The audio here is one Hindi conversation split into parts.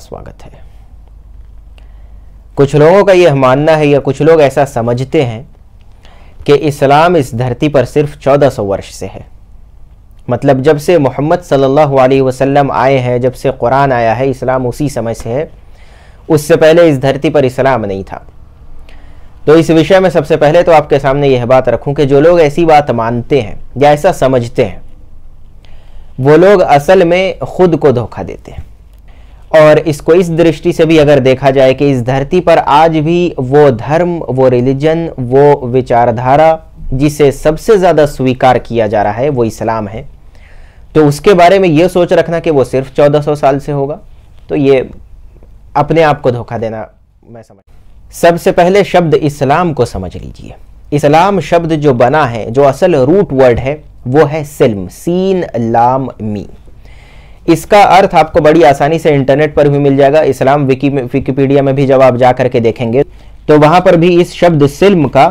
स्वागत है कुछ लोगों का यह मानना है या कुछ लोग ऐसा समझते हैं कि इस्लाम इस धरती पर सिर्फ 1400 वर्ष से है मतलब जब से मोहम्मद सल्लल्लाहु अलैहि वसल्लम आए हैं जब से कुरान आया है इस्लाम उसी समय से है उससे पहले इस धरती पर इस्लाम नहीं था तो इस विषय में सबसे पहले तो आपके सामने यह बात रखूं कि जो लोग ऐसी बात मानते हैं या ऐसा समझते हैं वो लोग असल में खुद को धोखा देते हैं और इसको इस दृष्टि से भी अगर देखा जाए कि इस धरती पर आज भी वो धर्म वो रिलीजन वो विचारधारा जिसे सबसे ज़्यादा स्वीकार किया जा रहा है वो इस्लाम है तो उसके बारे में ये सोच रखना कि वो सिर्फ 1400 साल से होगा तो ये अपने आप को धोखा देना मैं समझ सबसे पहले शब्द इस्लाम को समझ लीजिए इस्लाम शब्द जो बना है जो असल रूट वर्ड है वो है सिल्म सीन लाम मी इसका अर्थ आपको बड़ी आसानी से इंटरनेट पर भी मिल जाएगा इस्लाम विकी विकीपीडिया में भी जब आप जा करके देखेंगे तो वहां पर भी इस शब्द सिल्म का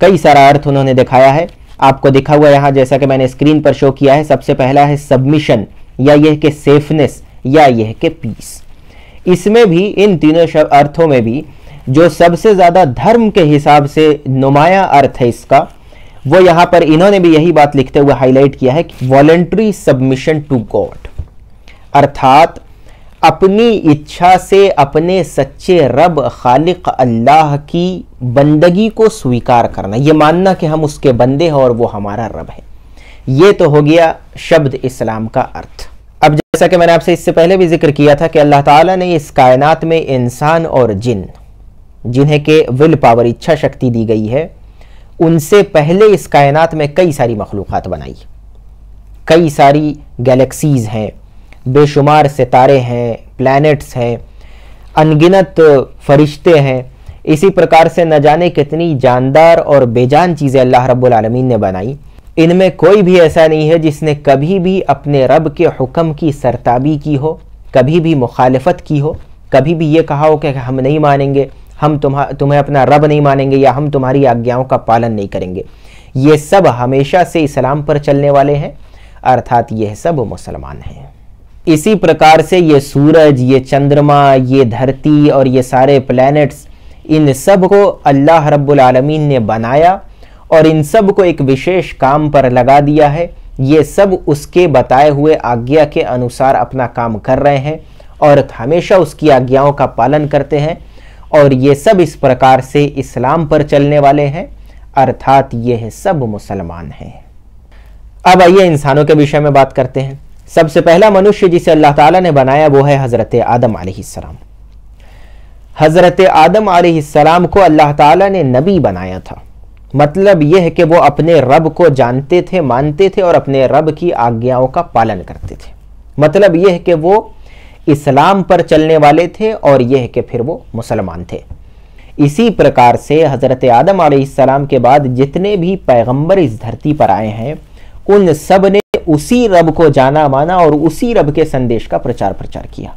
कई सारा अर्थ उन्होंने दिखाया है आपको दिखा हुआ यहाँ जैसा कि मैंने स्क्रीन पर शो किया है सबसे पहला है सबमिशन या यह के सेफनेस या यह के पीस इसमें भी इन तीनों अर्थों में भी जो सबसे ज़्यादा धर्म के हिसाब से नुमाया अर्थ है इसका वो यहां पर इन्होंने भी यही बात लिखते हुए हाईलाइट किया है कि वॉलेंट्री सबमिशन टू गॉड अर्थात अपनी इच्छा से अपने सच्चे रब खालिक अल्लाह की बंदगी को स्वीकार करना ये मानना कि हम उसके बंदे हैं और वो हमारा रब है ये तो हो गया शब्द इस्लाम का अर्थ अब जैसा कि मैंने आपसे इससे पहले भी जिक्र किया था कि अल्लाह ताला ने इस कायनात में इंसान और जिन जिन्हें के विल पावर इच्छा शक्ति दी गई है उनसे पहले इस कायनात में कई सारी मखलूक बनाई कई सारी गैलेक्सीज़ हैं बेशुमार सितारे हैं प्लैनेट्स हैं अनगिनत फरिश्ते हैं इसी प्रकार से न जाने कितनी जानदार और बेजान चीज़ें अल्लाह रब्बुल आलमीन ने बनाई इनमें कोई भी ऐसा नहीं है जिसने कभी भी अपने रब के हुक्म की सरताबी की हो कभी भी मुखालफत की हो कभी भी ये कहा हो कि हम नहीं मानेंगे हम तुम्हारा तुम्हें अपना रब नहीं मानेंगे या हम तुम्हारी आज्ञाओं का पालन नहीं करेंगे ये सब हमेशा से इस्लाम पर चलने वाले हैं अर्थात यह सब मुसलमान हैं इसी प्रकार से ये सूरज ये चंद्रमा ये धरती और ये सारे प्लैनेट्स इन सब को अल्लाह रब्बुलमीन ने बनाया और इन सब को एक विशेष काम पर लगा दिया है ये सब उसके बताए हुए आज्ञा के अनुसार अपना काम कर रहे हैं और हमेशा उसकी आज्ञाओं का पालन करते हैं और ये सब इस प्रकार से इस्लाम पर चलने वाले हैं अर्थात ये सब मुसलमान हैं अब आइए इंसानों के विषय में बात करते हैं सबसे पहला मनुष्य जिसे अल्लाह ताला ने बनाया वो है हज़रत आदम आसमाम हज़रत आदम आसमाम को अल्लाह ताला ने नबी बनाया था मतलब यह है कि वो अपने रब को जानते थे मानते थे और अपने रब की आज्ञाओं का पालन करते थे मतलब यह है कि वो इस्लाम पर चलने वाले थे और यह कि फिर वो मुसलमान थे इसी प्रकार से हज़रत आदम आसमाम के बाद जितने भी पैगंबर इस धरती पर आए हैं उन सब ने उसी रब को जाना माना और उसी रब के संदेश का प्रचार प्रचार किया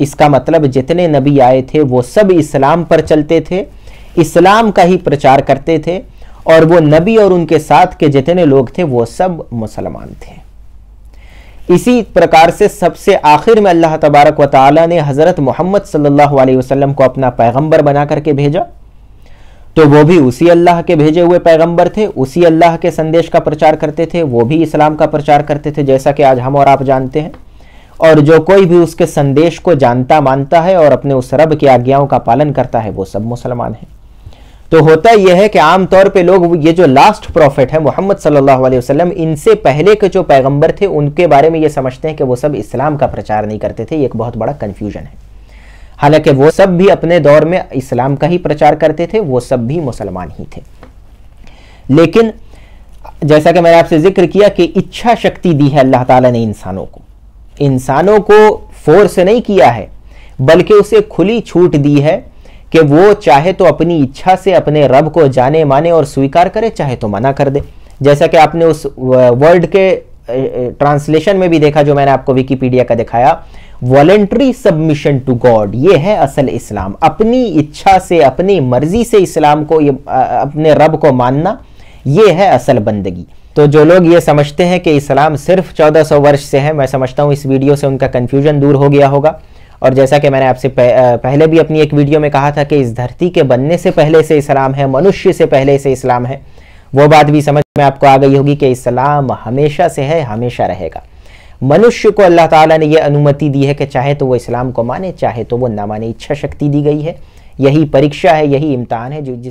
इसका मतलब जितने नबी आए थे वो सब इस्लाम पर चलते थे इस्लाम का ही प्रचार करते थे और वो नबी और उनके साथ के जितने लोग थे वो सब मुसलमान थे इसी प्रकार से सबसे आखिर में अल्लाह तबारक व ने हज़रत मोहम्मद सल्लल्लाहु अलैहि वसल्लम को अपना पैगंबर बना करके भेजा तो वो भी उसी अल्लाह के भेजे हुए पैगंबर थे उसी अल्लाह के संदेश का प्रचार करते थे वो भी इस्लाम का प्रचार करते थे जैसा कि आज हम और आप जानते हैं और जो कोई भी उसके संदेश को जानता मानता है और अपने उस रब की आज्ञाओं का पालन करता है वो सब मुसलमान है तो होता यह है कि आमतौर पे लोग ये जो लास्ट प्रॉफिट है मोहम्मद सल्लल्लाहु अलैहि वसल्लम इनसे पहले के जो पैगंबर थे उनके बारे में ये समझते हैं कि वो सब इस्लाम का प्रचार नहीं करते थे ये एक बहुत बड़ा कन्फ्यूजन है हालांकि वो सब भी अपने दौर में इस्लाम का ही प्रचार करते थे वो सब भी मुसलमान ही थे लेकिन जैसा कि मैंने आपसे जिक्र किया कि इच्छा शक्ति दी है अल्लाह ताला ने इंसानों को इंसानों को फोर्स नहीं किया है बल्कि उसे खुली छूट दी है कि वो चाहे तो अपनी इच्छा से अपने रब को जाने माने और स्वीकार करे चाहे तो मना कर दे जैसा कि आपने उस वर्ड के ट्रांसलेशन में भी देखा जो मैंने आपको विकीपीडिया का दिखाया वॉलेंट्री सबमिशन टू गॉड ये है असल इस्लाम अपनी इच्छा से अपनी मर्जी से इस्लाम को ये अपने रब को मानना ये है असल बंदगी तो जो लोग ये समझते हैं कि इस्लाम सिर्फ 1400 वर्ष से है मैं समझता हूँ इस वीडियो से उनका कन्फ्यूजन दूर हो गया होगा और जैसा कि मैंने आपसे पहले भी अपनी एक वीडियो में कहा था कि इस धरती के बनने से पहले से इस्लाम है मनुष्य से पहले से इस्लाम है वो बात भी समझ में आपको आ गई होगी कि इस्लाम हमेशा से है हमेशा रहेगा मनुष्य को अल्लाह ताला ने यह अनुमति दी है कि चाहे तो वो इस्लाम को माने चाहे तो वो ना माने इच्छा शक्ति दी गई है यही परीक्षा है यही इम्तहान है जो जिस